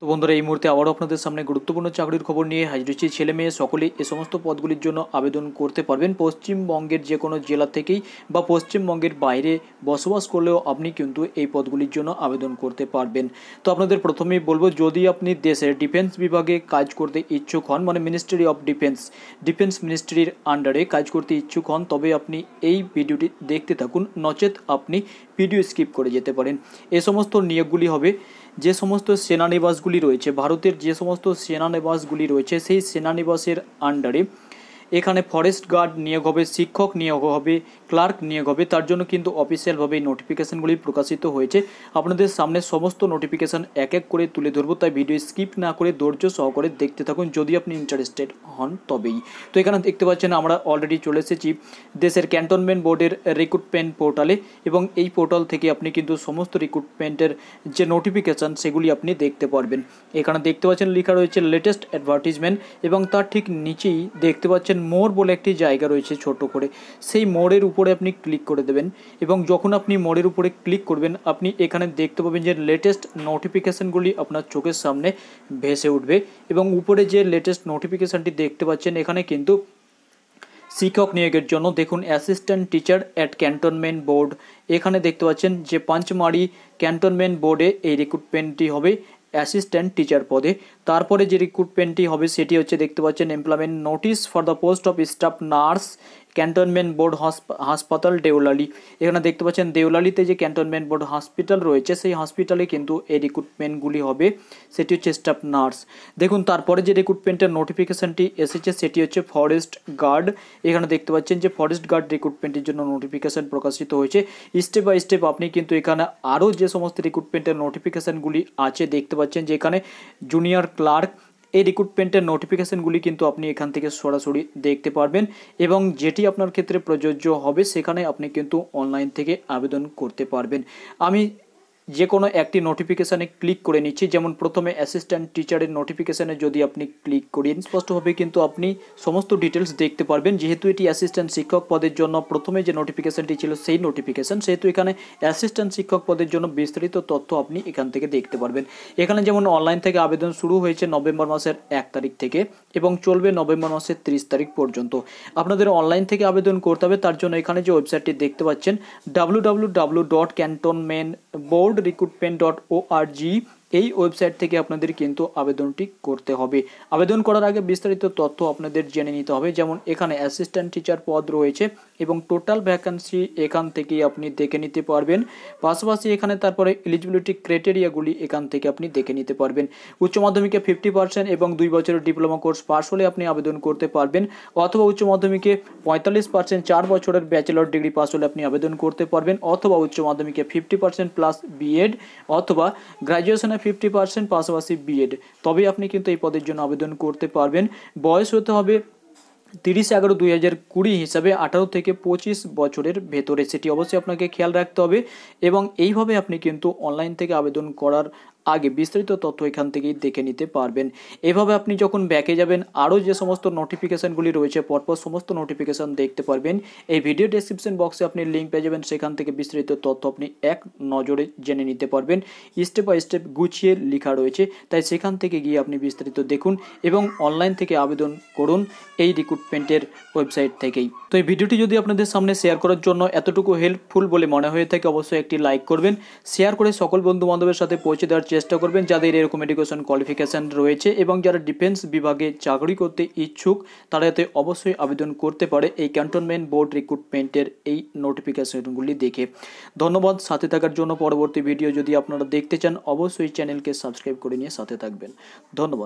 তো বন্ধুরা এই মুহূর্তে আবারও আপনাদের সামনে গুরুত্বপূর্ণ চাকরির খবর নিয়ে হাজির হচ্ছে ছেলে মেয়ে সকলেই এ সমস্ত পদগুলির জন্য আবেদন করতে পারবেন পশ্চিমবঙ্গের যে কোনো জেলা থেকেই বা পশ্চিমবঙ্গের বাইরে বসবাস করলেও আপনি কিন্তু এই পদগুলির জন্য আবেদন করতে পারবেন তো আপনাদের প্রথমেই বলবো যদি আপনি দেশের ডিফেন্স বিভাগে কাজ করতে ইচ্ছুক হন মানে মিনিস্ট্রি অফ ডিফেন্স ডিফেন্স মিনিস্ট্রির আন্ডারে কাজ করতে ইচ্ছুক হন তবে আপনি এই ভিডিওটি দেখতে থাকুন নচেত আপনি ভিডিও স্কিপ করে যেতে পারেন এ সমস্ত নিয়োগগুলি হবে যে সমস্ত সেনানিবাস রয়েছে ভারতের যে সমস্ত সেনানিবাসগুলি রয়েছে সেই সেনানিবাসের আন্ডারে এখানে ফরেস্ট গার্ড নিয়োগ হবে শিক্ষক নিয়োগ হবে ক্লার্ক নিয়োগ হবে তার জন্য কিন্তু অফিসিয়ালভাবে এই নোটিফিকেশানগুলি প্রকাশিত হয়েছে আপনাদের সামনে সমস্ত নোটিফিকেশান এক এক করে তুলে ধরবো তাই ভিডিও স্কিপ না করে ধৈর্য সহকারে দেখতে থাকুন যদি আপনি ইন্টারেস্টেড হন তবেই তো এখানে দেখতে পাচ্ছেন আমরা অলরেডি চলে এসেছি দেশের ক্যান্টনমেন্ট বোর্ডের রিক্রুটমেন্ট পোর্টালে এবং এই পোর্টাল থেকে আপনি কিন্তু সমস্ত রিক্রুটমেন্টের যে নোটিফিকেশান সেগুলি আপনি দেখতে পারবেন এখানে দেখতে পাচ্ছেন লেখা রয়েছে লেটেস্ট অ্যাডভার্টিজমেন্ট এবং তার ঠিক নিচেই দেখতে পাচ্ছেন মোড় বলে একটি জায়গা রয়েছে ছোট করে সেই মোড়ের উপরে আপনি ক্লিক করে দেবেন এবং যখন আপনি মোড়ের উপরে ক্লিক করবেন আপনি এখানে দেখতে পাবেন যে লেটেস্ট নোটিফিকেশানগুলি আপনার চোখের সামনে ভেসে উঠবে এবং উপরে যে লেটেস্ট নোটিফিকেশানটি দেখতে পাচ্ছেন এখানে কিন্তু শিক্ষক নিয়োগের জন্য দেখুন assistant teacher at cantonment board এখানে দেখতে পাচ্ছেন যে পাঞ্চমারি ক্যান্টনমেন্ট বোর্ডে এই রিক্রুটমেন্টটি হবে অ্যাসিস্ট্যান্ট টিচার পদে তারপরে যে রিক্রুটমেন্টটি হবে সেটি হচ্ছে দেখতে পাচ্ছেন employment notice for the post of staff nurse cantonment board হাসপাতাল দেউলালি এখানে দেখতে পাচ্ছেন দেউলালিতে যে ক্যান্টনমেন্ট বোর্ড হসপিটাল রয়েছে সেই হসপিটালে কিন্তু এই রিক্রুটমেন্টগুলি হবে সেটি হচ্ছে স্টাফ নার্স দেখুন তারপরে যে রিক্রুটমেন্টের নোটিফিকেশানটি এসেছে সেটি হচ্ছে ফরেস্ট গার্ড এখানে দেখতে পাচ্ছেন যে ফরেস্ট গার্ড রিক্রুটমেন্টের জন্য নোটিফিকেশান প্রকাশিত হয়েছে স্টেপ বাই স্টেপ আপনি কিন্তু এখানে আরও যে সমস্ত রিক্রুটমেন্টের নোটিফিকেশানগুলি আছে দেখতে পাচ্ছেন যে এখানে জুনিয়র ক্লার্ক এই রিক্রুটমেন্টের নোটিফিকেশনগুলি কিন্তু আপনি এখান থেকে সরাসরি দেখতে পারবেন এবং যেটি আপনার ক্ষেত্রে প্রযোজ্য হবে সেখানে আপনি কিন্তু অনলাইন থেকে আবেদন করতে পারবেন আমি যে কোনো একটি নোটিফিকেশানে ক্লিক করে নিচ্ছি যেমন প্রথমে অ্যাসিস্ট্যান্ট টিচারের নোটিফিকেশানে যদি আপনি ক্লিক করেন স্পষ্টভাবে কিন্তু আপনি সমস্ত ডিটেলস দেখতে পারবেন যেহেতু এটি অ্যাসিস্ট্যান্ট শিক্ষক পদের জন্য প্রথমে যে নোটিফিকেশানটি ছিল সেই নোটিফিকেশান সেহেতু এখানে অ্যাসিস্ট্যান্ট শিক্ষক পদের জন্য বিস্তারিত তথ্য আপনি এখান থেকে দেখতে পারবেন এখানে যেমন অনলাইন থেকে আবেদন শুরু হয়েছে নভেম্বর মাসের এক তারিখ থেকে এবং চলবে নভেম্বর মাসের ত্রিশ তারিখ পর্যন্ত আপনাদের অনলাইন থেকে আবেদন করতে হবে তার জন্য এখানে যে ওয়েবসাইটটি দেখতে পাচ্ছেন W W W dot cantonment boldrecruitment.org এই ওয়েবসাইট থেকে আপনাদের কিন্তু আবেদনটি করতে হবে আবেদন করার আগে বিস্তারিত তথ্য আপনাদের জেনে নিতে হবে যেমন এখানে অ্যাসিস্ট্যান্ট টিচার পদ রয়েছে এবং টোটাল ভ্যাকান্সি এখান থেকেই আপনি দেখে নিতে পারবেন পাশাপাশি এখানে তারপরে এলিজিবিলিটি ক্রাইটেরিয়াগুলি এখান থেকে আপনি দেখে নিতে পারবেন উচ্চ মাধ্যমিকে ফিফটি পার্সেন্ট এবং দুই বছরের ডিপ্লোমা কোর্স পাশ হলে আপনি আবেদন করতে পারবেন অথবা উচ্চ মাধ্যমিকে পঁয়তাল্লিশ পার্সেন্ট চার বছরের ব্যাচেলর ডিগ্রি পাস হলে আপনি আবেদন করতে পারবেন অথবা উচ্চ মাধ্যমিকে ফিফটি পার্সেন্ট প্লাস বিএড অথবা গ্র্যাজুয়েশনে এখানে ফিফটি পার্সেন্ট পাশাপাশি বিএড তবে আপনি কিন্তু এই পদের জন্য আবেদন করতে পারবেন বয়স হতে হবে তিরিশ এগারো দুই হাজার কুড়ি হিসাবে আঠারো থেকে পঁচিশ বছরের ভেতরে সেটি অবশ্যই আপনাকে খেয়াল রাখতে হবে এবং এইভাবে আপনি কিন্তু অনলাইন থেকে আবেদন করার আগে বিস্তারিত তথ্য এখান থেকেই দেখে নিতে পারবেন এভাবে আপনি যখন ব্যাকে যাবেন আরও যে সমস্ত নোটিফিকেশানগুলি রয়েছে পরপর সমস্ত নোটিফিকেশান দেখতে পারবেন এই ভিডিও ডেসক্রিপশন বক্সে আপনি লিঙ্ক পেয়ে যাবেন সেখান থেকে বিস্তারিত তথ্য আপনি এক নজরে জেনে নিতে পারবেন স্টেপ বাই স্টেপ গুছিয়ে লেখা রয়েছে তাই সেখান থেকে গিয়ে আপনি বিস্তারিত দেখুন এবং অনলাইন থেকে আবেদন করুন এই রিক্রুটমেন্টের ওয়েবসাইট থেকেই তো এই ভিডিওটি যদি আপনাদের সামনে শেয়ার করার জন্য এতটুকু হেল্পফুল বলে মনে হয়ে থাকে অবশ্যই একটি লাইক করবেন শেয়ার করে সকল বন্ধু বান্ধবের সাথে পৌঁছে দেওয়ার চেষ্টা করবেন যাদের এরকম এডুকেশন কোয়ালিফিকেশান রয়েছে এবং যারা ডিফেন্স বিভাগে চাকরি করতে ইচ্ছুক তারা এতে অবশ্যই আবেদন করতে পারে এই ক্যান্টনমেন্ট বোর্ড রিক্রুটমেন্টের এই নোটিফিকেশনগুলি দেখে ধন্যবাদ সাথে থাকার জন্য পরবর্তী ভিডিও যদি আপনারা দেখতে চান অবশ্যই চ্যানেলকে সাবস্ক্রাইব করে নিয়ে সাথে থাকবেন ধন্যবাদ